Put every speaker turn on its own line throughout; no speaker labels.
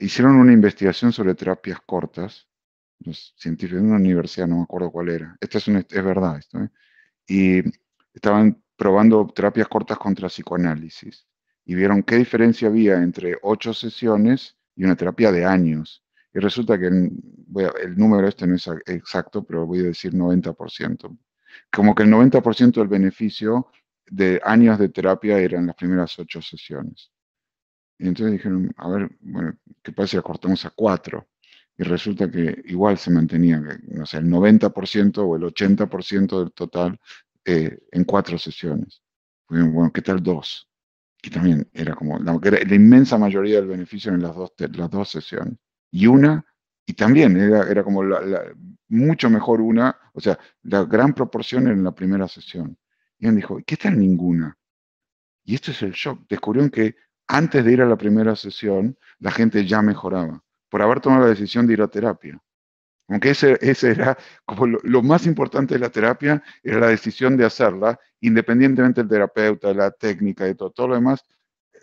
hicieron una investigación sobre terapias cortas, los científicos de una universidad, no me acuerdo cuál era. Esta es, verdad esto. ¿eh? Y estaban probando terapias cortas contra psicoanálisis y vieron qué diferencia había entre ocho sesiones y una terapia de años. Y resulta que el, el número este no es exacto, pero voy a decir 90%. Como que el 90% del beneficio de años de terapia eran las primeras ocho sesiones. Y entonces dijeron, a ver, bueno, ¿qué pasa si la cortamos a cuatro. Y resulta que igual se mantenía, eh, no sea el 90% o el 80% del total eh, en cuatro sesiones. Bueno, ¿qué tal dos? Que también era como la, inmensa mayoría del beneficio en las dos, las dos sesiones. Y una, y también era, era como la, mucho mejor una, o sea, la gran proporción en la primera sesión. Y él dijo, ¿qué tal ninguna? Y esto es el shock. Descubrieron que antes de ir a la primera sesión, la gente ya mejoraba por haber tomado la decisión de ir a terapia. Aunque ese, ese era como lo, más importante de la terapia, era la decisión de hacerla, independientemente del terapeuta, de la técnica, de todo, todo lo demás,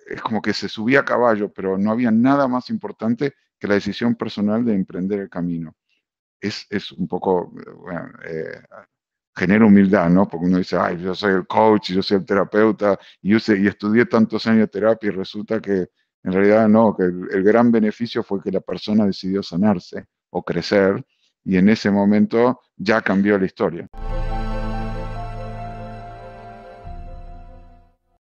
es como que se subía a caballo, pero no había nada más importante que la decisión personal de emprender el camino. Es, un poco, eh, eh, genera humildad, ¿no? Porque uno dice, ay, yo soy el coach, yo soy el terapeuta, y, yo y estudié tantos años de terapia y resulta que en realidad no, que el, gran beneficio fue que la persona decidió sanarse o crecer y en ese momento ya cambió la historia.